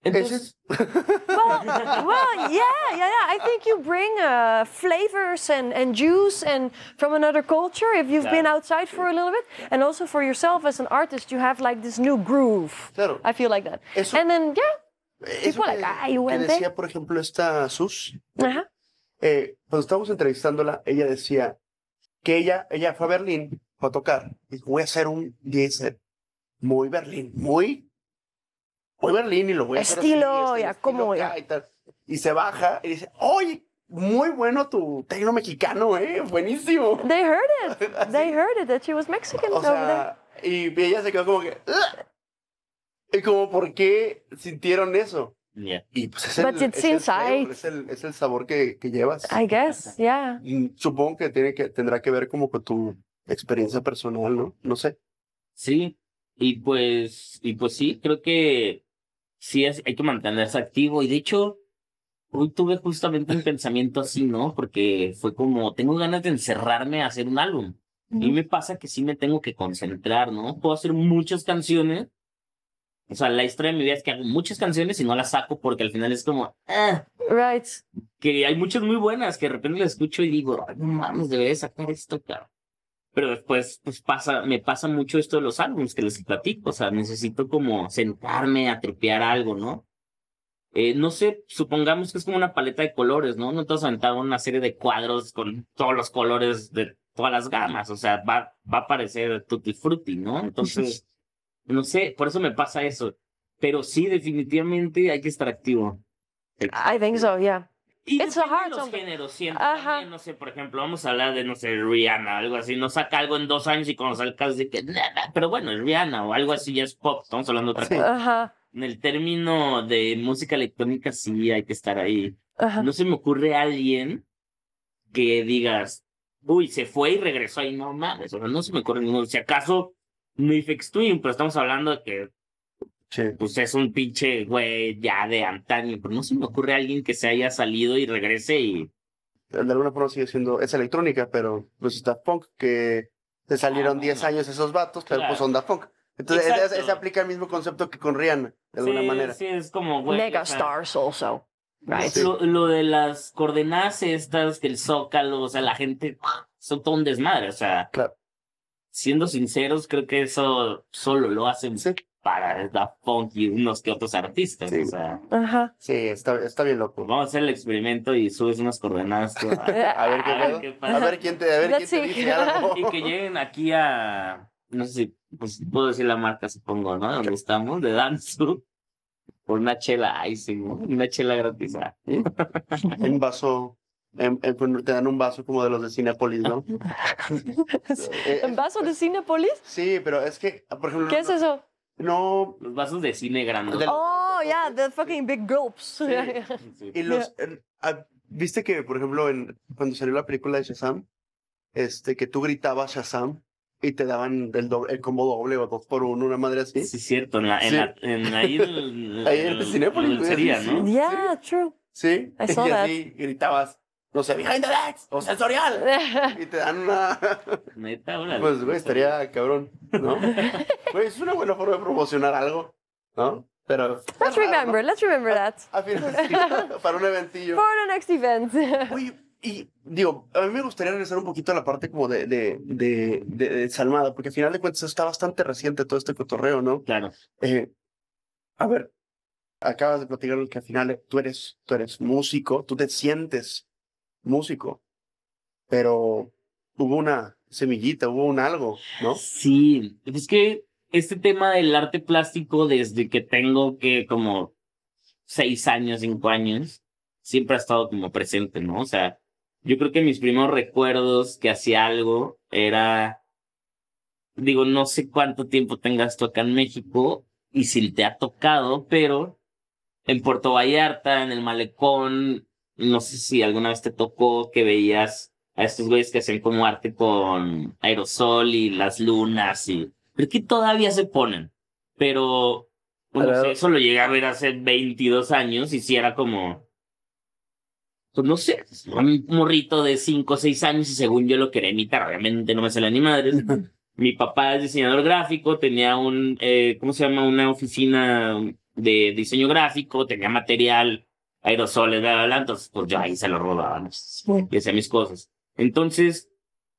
Entonces, well, well, yeah, yeah, yeah. I think you bring uh, flavors and, and juice and from another culture if you've yeah. been outside for a little bit, and also for yourself as an artist, you have like this new groove. Claro. I feel like that. Eso, and then yeah, people like ah, you went decía, there. por ejemplo, esta Sus. Ajá. Eh, cuando estábamos entrevistándola, ella decía que ella, ella fue a Berlín para tocar y dijo, voy a hacer un 10 muy Berlín, muy voy a Berlín y lo voy a hacer estilo, así, este, ya, ¿cómo ya? Y, se baja y dice, oye, muy bueno tu tecno mexicano, eh, buenísimo. They heard it, they heard it that she was Mexican. O sea, y ella se quedó como que, y como, ¿por qué sintieron eso? Yeah. Y pues es es el, sabor, es, el, sabor que, que llevas. I guess, yeah. supongo que, tiene que tendrá que ver como con tu experiencia personal, ¿no? No sé. Sí, y pues, y pues sí, creo que sí es, hay que mantenerse activo. Y de hecho, hoy tuve justamente un pensamiento así, ¿no? Porque fue como, tengo ganas de encerrarme a hacer un álbum. Y me pasa que sí me tengo que concentrar, ¿no? Puedo hacer muchas canciones. O sea, la historia de mi vida es que hago muchas canciones y no las saco porque al final es como, ah, right. Que hay muchas muy buenas que de repente las escucho y digo, ay, no mames, debería sacar esto, claro. Pero después, pues pasa, me pasa mucho esto de los álbumes que les platico. O sea, necesito como sentarme a algo, ¿no? Eh, no sé, supongamos que es como una paleta de colores, ¿no? No te a sentar una serie de cuadros con todos los colores de todas las gamas. O sea, va, va a parecer tutti frutti, ¿no? Entonces, no sé, por eso me pasa eso. Pero sí, definitivamente hay que estar activo. I think so, yeah. Y los géneros, siempre. no sé, por ejemplo, vamos a hablar de, no sé, Rihanna, algo así. No saca algo en dos años y cuando salga de que nada, pero bueno, es Rihanna o algo así, ya es pop. Estamos hablando de otra cosa. En el término de música electrónica, sí hay que estar ahí. No se me ocurre alguien que digas, uy, se fue y regresó ahí, no mames. O no se me ocurre ninguno. Si acaso, fx Twin, pero estamos hablando de que pues es un pinche güey ya de antaño, pero no se me ocurre alguien que se haya salido y regrese y. De alguna forma sigue siendo, es electrónica, pero pues está funk. que se salieron 10 ah. años esos vatos, pero pues son funk. Entonces, e, e, e, se aplica el mismo concepto que con Rihanna, de alguna manera. Sí, es como, güey. also. Lo, de las coordenadas estas, que el zócalo, o sea, la gente, son todo un desmadre, o sea. Claro. Siendo sinceros, creo que eso solo lo hacen. Sí para la Funk y unos que otros artistas. Sí. sí está, bien loco. Vamos a hacer el experimento y subes unas coordenadas. a, ver, quién te, a ver quién te dice Y que lleguen aquí a, no sé si pues, puedo decir la marca, supongo, ¿no? Donde estamos, de Danzu. Por una chela, ay, sí, una chela gratis. Ah. un vaso te dan un vaso como de los de Cinepolis, ¿no? ¿Un vaso de Cinepolis? Sí, pero es que, por ejemplo. ¿Qué es eso? No. Los vasos de cine grandes. Oh, yeah, the fucking big gulps. Y los. Ah, ¿Viste que, por ejemplo, cuando salió la película de Shazam, este, que tú gritabas Shazam y te daban el, doble, combo doble o dos por uno, una madre así? Sí, cierto. En la, en la, en ahí el, en el, Sería, ¿no? Yeah, true. Sí. I saw y gritabas no sé, behind the decks o sensorial. y te dan una. Pues, güey, estaría cabrón, ¿no? Güey, es una buena forma de promocionar algo, ¿no? Pero. Let's remember, let's remember that. para un eventillo. For the next event. y digo, a mí me gustaría regresar un poquito a la parte como de, de, de, de, Salmada, porque al final de cuentas está bastante reciente todo este cotorreo, ¿no? Claro. Eh, a ver, acabas de platicar que al final tú eres, tú eres músico, tú te sientes músico, pero hubo una semillita, hubo un algo, ¿no? Sí, es que este tema del arte plástico desde que tengo que como seis años, cinco años, siempre ha estado como presente, ¿no? O sea, yo creo que mis primeros recuerdos que hacía algo era, digo, no sé cuánto tiempo tengas tú acá en México y si te ha tocado, pero en Puerto Vallarta, en el malecón, no sé si alguna vez te tocó que veías a estos güeyes que hacen como arte con aerosol y las lunas y... Pero que todavía se ponen. Pero, bueno, pues, eso lo llegué a ver hace 22 años y si era como... Pues, no sé, un morrito de 5 o 6 años y según yo lo quería imitar, obviamente no me sale ni madres. Mi papá es diseñador gráfico, tenía un, eh, ¿cómo se llama? Una oficina de diseño gráfico, tenía material hay bla, bla, bla. Entonces, pues yo ahí se lo robaba. ¿no? Y hacía mis cosas. Entonces,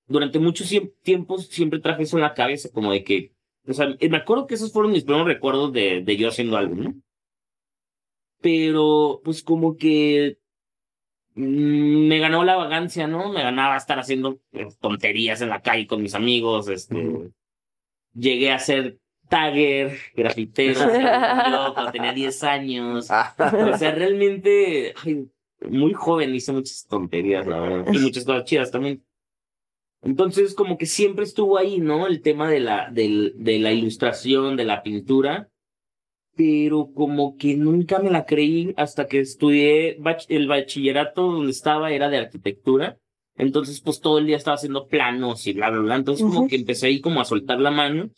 durante muchos tiempos siempre traje eso en la cabeza, como de que, o sea, me acuerdo que esos fueron mis primeros recuerdos de, de yo haciendo algo, ¿no? Pero, pues como que mm, me ganó la vagancia, ¿no? Me ganaba estar haciendo eh, tonterías en la calle con mis amigos, este, llegué a hacer tagger, grafitero, cuando tenía 10 años. Ah. o sea, realmente muy joven hice muchas tonterías, la verdad. Y muchas cosas chidas también. Entonces, como que siempre estuvo ahí, ¿no? El tema de la, del, de la ilustración, de la pintura. Pero como que nunca me la creí hasta que estudié el bachillerato donde estaba, era de arquitectura. Entonces, pues todo el día estaba haciendo planos y bla, bla, bla. Entonces, como que empecé ahí como a soltar la mano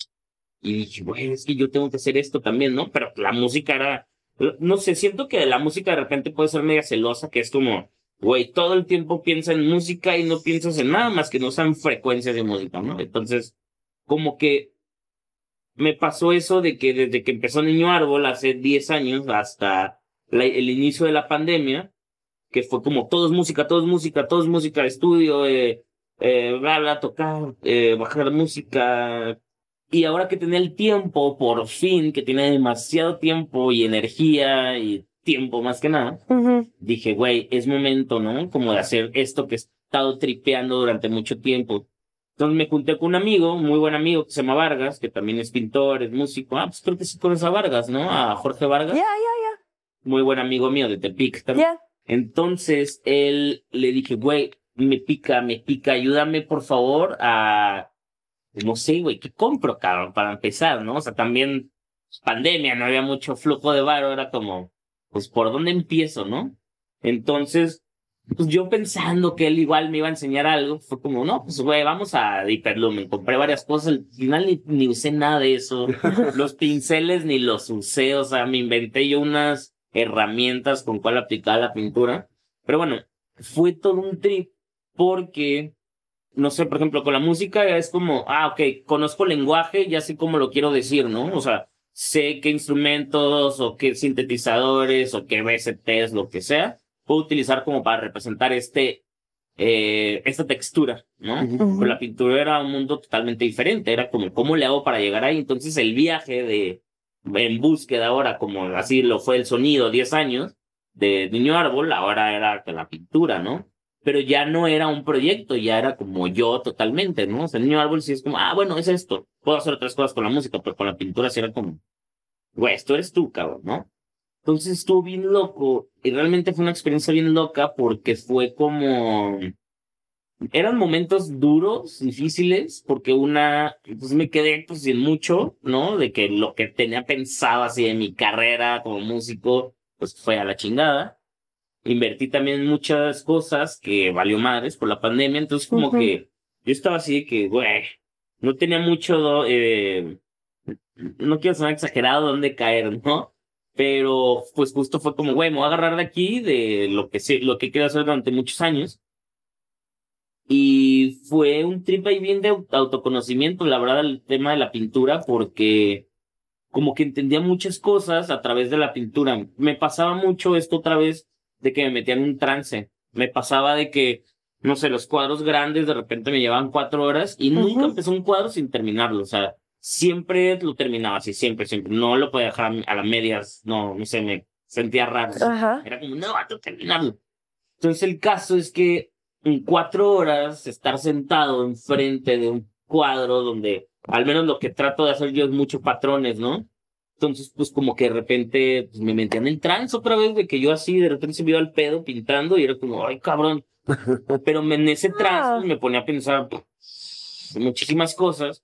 y dije, güey, es que yo tengo que hacer esto también, ¿no? Pero la música era, no sé, siento que la música de repente puede ser media celosa, que es como, güey, todo el tiempo piensa en música y no piensas en nada más que no sean frecuencias de música, ¿no? Entonces, como que me pasó eso de que desde que empezó Niño Árbol hace 10 años hasta el inicio de la pandemia, que fue como todo es música, todo es música, todo es música, estudio, eh, eh, bla, bla, tocar, eh, bajar música, y ahora que tenía el tiempo, por fin, que tenía demasiado tiempo y energía y tiempo más que nada, dije, güey, es momento, ¿no? Como de hacer esto que he estado tripeando durante mucho tiempo. Entonces me junté con un amigo, muy buen amigo, que se llama Vargas, que también es pintor, es músico. Ah, pues creo que sí conoces a Vargas, ¿no? A Jorge Vargas. Ya, ya, ya. Muy buen amigo mío de Tepic también. Entonces él le dije, güey, me pica, me pica, ayúdame por favor a pues, no sé, güey, ¿qué compro, cabrón? Para empezar, ¿no? O sea, también pandemia, no había mucho flujo de varo, era como, pues, ¿por dónde empiezo, no? Entonces, pues yo pensando que él igual me iba a enseñar algo, fue como, no, pues güey, vamos a Hyperlumen. Compré varias cosas, al final ni, usé nada de eso. los pinceles ni los usé, o sea, me inventé yo unas herramientas con cual aplicar la pintura. Pero bueno, fue todo un trip porque no sé, por ejemplo, con la música es como, ah, ok, conozco el lenguaje, ya sé cómo lo quiero decir, ¿no? O sea, sé qué instrumentos o qué sintetizadores o qué VSTs, lo que sea, puedo utilizar como para representar este, eh, esta textura, ¿no? Con la pintura era un mundo totalmente diferente, era como, ¿cómo le hago para llegar ahí? Entonces el viaje de, en búsqueda ahora, como así lo fue el sonido, 10 años, de Niño Árbol, ahora era la pintura, ¿no? pero ya no era un proyecto, ya era como yo totalmente, ¿no? O sea, el niño árbol sí es como, ah, bueno, es esto, puedo hacer otras cosas con la música, pero con la pintura sí era como, güey, esto eres tú, cabrón, ¿no? Entonces estuvo bien loco y realmente fue una experiencia bien loca porque fue como, eran momentos duros, difíciles, porque una, pues me quedé pues sin mucho, ¿no? De que lo que tenía pensado así de mi carrera como músico, pues fue a la chingada invertí también en muchas cosas que valió madres por la pandemia, entonces como que yo estaba así de que, güey, no tenía mucho, eh, no quiero sonar exagerado dónde caer, ¿no? Pero pues justo fue como, güey, me voy a agarrar de aquí, de lo que sé, lo que quiero hacer durante muchos años. Y fue un trip ahí bien de autoconocimiento, la verdad, el tema de la pintura, porque como que entendía muchas cosas a través de la pintura. Me pasaba mucho esto otra vez de que me metía en un trance. Me pasaba de que, no sé, los cuadros grandes de repente me llevaban cuatro horas y nunca empezó un cuadro sin terminarlo. O sea, siempre lo terminaba así, siempre, siempre. No lo podía dejar a las medias, no, no sé, me sentía raro. Era como, no, a terminarlo. Entonces el caso es que en cuatro horas estar sentado enfrente de un cuadro donde al menos lo que trato de hacer yo es muchos patrones, ¿no? Entonces, pues como que de repente pues, me metían en trance otra vez, de que yo así de repente se me iba al pedo pintando y era como, ay, cabrón. Pero en ese trance pues, ah. me ponía a pensar pues, muchísimas cosas.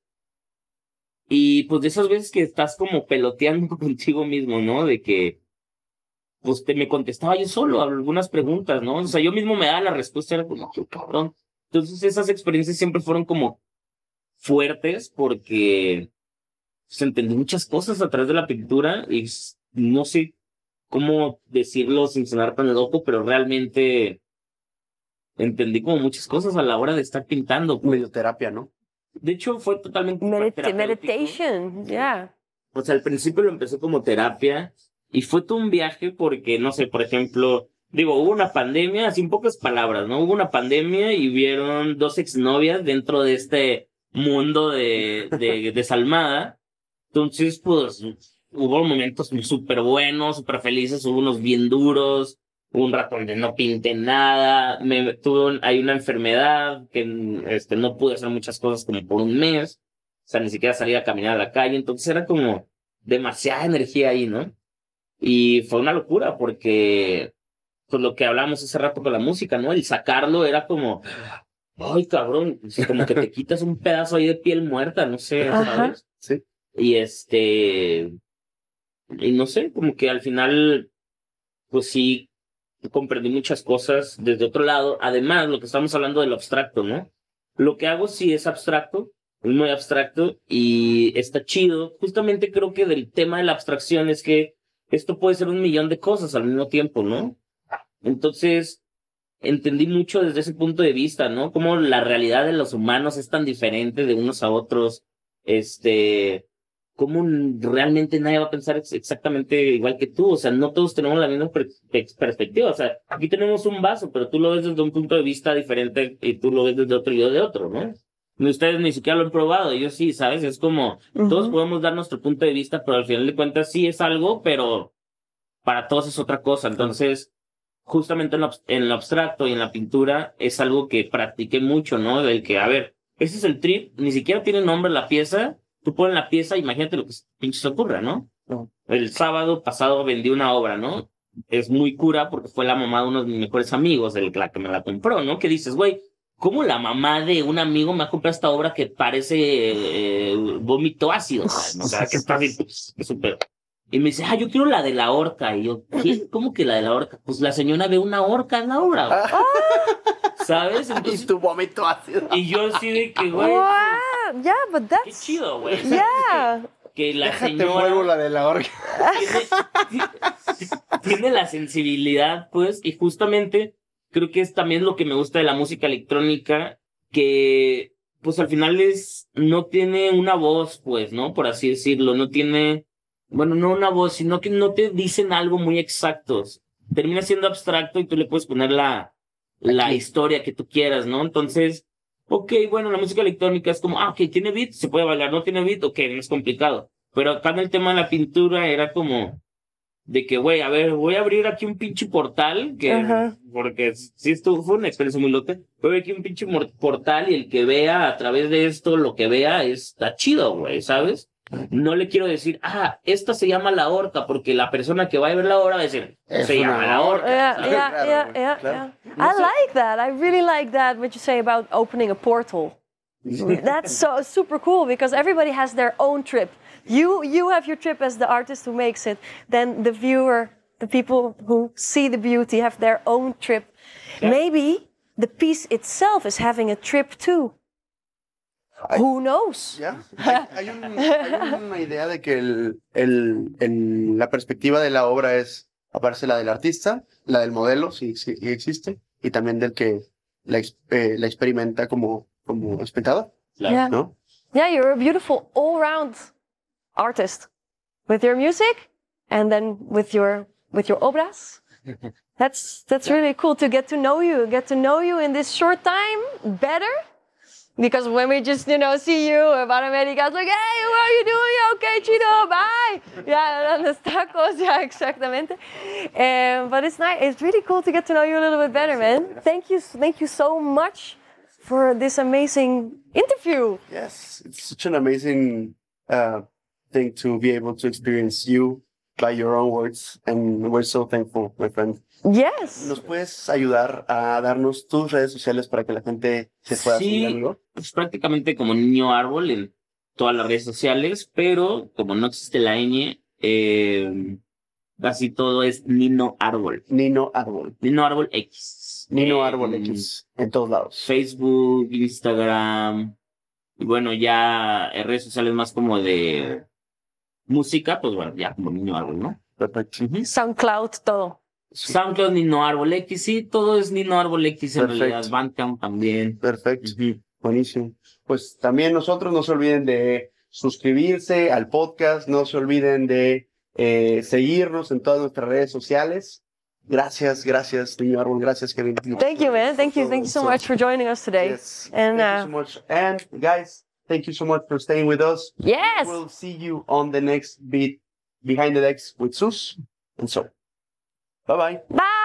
Y pues de esas veces que estás como peloteando contigo mismo, ¿no? De que, pues te me contestaba yo solo algunas preguntas, ¿no? O sea, yo mismo me daba la respuesta, y era como, ¡ay, cabrón. Entonces esas experiencias siempre fueron como fuertes porque entendí muchas cosas a través de la pintura y no sé cómo decirlo sin sonar tan loco, pero realmente entendí como muchas cosas a la hora de estar pintando. Pues. Medioterapia, ¿no? De hecho, fue totalmente. Medita meditation, ya. O sea, al principio lo empecé como terapia y fue todo un viaje porque, no sé, por ejemplo, digo, hubo una pandemia, así en pocas palabras, ¿no? Hubo una pandemia y vieron dos exnovias dentro de este mundo de, de desalmada. Entonces, pues, hubo momentos súper buenos, súper felices, hubo unos bien duros, hubo un rato donde no pinté nada, me, tuve hay una enfermedad que este, no pude hacer muchas cosas como por un mes, o sea, ni siquiera salir a caminar a la calle, entonces era como demasiada energía ahí, ¿no? Y fue una locura porque, con pues, lo que hablamos hace rato con la música, ¿no? El sacarlo era como, ay cabrón, como que te quitas un pedazo ahí de piel muerta, no sé, ¿sabes? Sí. Y este, y no sé, como que al final, pues sí, comprendí muchas cosas desde otro lado. Además, lo que estamos hablando del abstracto, ¿no? Lo que hago sí es abstracto, es muy abstracto y está chido. Justamente creo que del tema de la abstracción es que esto puede ser un millón de cosas al mismo tiempo, ¿no? Entonces, entendí mucho desde ese punto de vista, ¿no? Cómo la realidad de los humanos es tan diferente de unos a otros. Este, cómo realmente nadie va a pensar exactamente igual que tú. O sea, no todos tenemos la misma perspectiva. O sea, aquí tenemos un vaso, pero tú lo ves desde un punto de vista diferente y tú lo ves desde otro y yo de otro, ¿no? Ustedes ni siquiera lo han probado, yo sí, ¿sabes? Es como, todos podemos dar nuestro punto de vista, pero al final de cuentas sí es algo, pero para todos es otra cosa. Entonces, justamente en lo, en lo abstracto y en la pintura es algo que practiqué mucho, ¿no? Del que, a ver, ese es el trip, ni siquiera tiene nombre la pieza, tú pones la pieza, imagínate lo que pinches ocurra, ¿no? El sábado pasado vendí una obra, ¿no? Es muy cura porque fue la mamá de uno de mis mejores amigos, el, que me la compró, ¿no? Que dices, güey, ¿cómo la mamá de un amigo me ha comprado esta obra que parece eh, vómito ácido? O sea, que está súper y me dice, ah, yo quiero la de la horca. Y yo, ¿qué? ¿Cómo que la de la horca? Pues la señora ve una horca en la obra. Ah. ¿Sabes? Entonces, y tu vómito ácido. Y yo así de que, güey. Wow. Pues, ya, Qué chido, güey. ya Que, la Déjate te vuelvo la de la horca. tiene la sensibilidad, pues, y justamente creo que es también lo que me gusta de la música electrónica, que pues al final es, no tiene una voz, pues, ¿no? Por así decirlo, no tiene bueno, no una voz, sino que no te dicen algo muy exacto. Termina siendo abstracto y tú le puedes poner la, la historia que tú quieras, ¿no? Entonces, ok, bueno, la música electrónica es como, ah, ok, tiene beat, se puede bailar, no tiene beat, ok, no es complicado. Pero acá en el tema de la pintura era como de que, güey, a ver, voy a abrir aquí un pinche portal, que, porque si esto fue una experiencia muy lote. voy a abrir aquí un pinche portal y el que vea a través de esto, lo que vea, está chido, güey, ¿sabes? no le quiero decir, ah, esta se llama la horca, porque la persona que va a ver la hora va a decir, es se llama la horca. Yeah, yeah, yeah, yeah, yeah. I like that. I really like that, what you say about opening a portal. That's so super cool because everybody has their own trip. You you have your trip as the artist who makes it. Then the viewer, the people who see the beauty have their own trip. Yeah. Maybe the piece itself is having a trip too. Who knows? Yeah. Hay, una idea de que el, el, el, la perspectiva de la obra es, aparece la del artista, la del modelo, si, si existe, y también del que la, eh, experimenta como, como espectador. Yeah. ¿no? yeah, you're a beautiful all-round artist with your music and then with your with your obras. That's that's really cool to get to know you, get to know you in this short time better. Because when we just, you know, see you or Panamerica's like, hey, what are you doing? Okay, chido, bye. Yeah, and the tacos, yeah, exactamente. Um, but it's nice. It's really cool to get to know you a little bit better, man. Thank you, thank you so much for this amazing interview. Yes, it's such an amazing uh, thing to be able to experience you by your own words, and we're so thankful, my friend. Yes. ¿Nos puedes ayudar a darnos tus redes sociales para que la gente se pueda sí, es pues prácticamente como niño árbol en todas las redes sociales, pero como no existe la ñ, em, casi todo es Nino Árbol. Nino Árbol. Nino Árbol X. Nino em, Árbol X, en todos lados. Facebook, Instagram, y bueno, ya redes sociales más como de música, pues bueno, ya como niño árbol, ¿no? Perfecto. SoundCloud, todo. SoundCloud, Nino Árbol X, sí, todo es Nino Árbol X en realidad. realidad, Bandcamp también. Perfecto. Uh -huh. Buenísimo. Pues también nosotros no se olviden de suscribirse al podcast, no se olviden de eh, seguirnos en todas nuestras redes sociales. Gracias, gracias, Niño Árbol. Gracias, Kevin. Thank you, man. Thank you. Thank you so much for joining us today. Yes. thank you so uh, much. And guys, Thank you so much for staying with us. Yes. We'll see you on the next beat behind the decks with Sus and so. Bye-bye. Bye.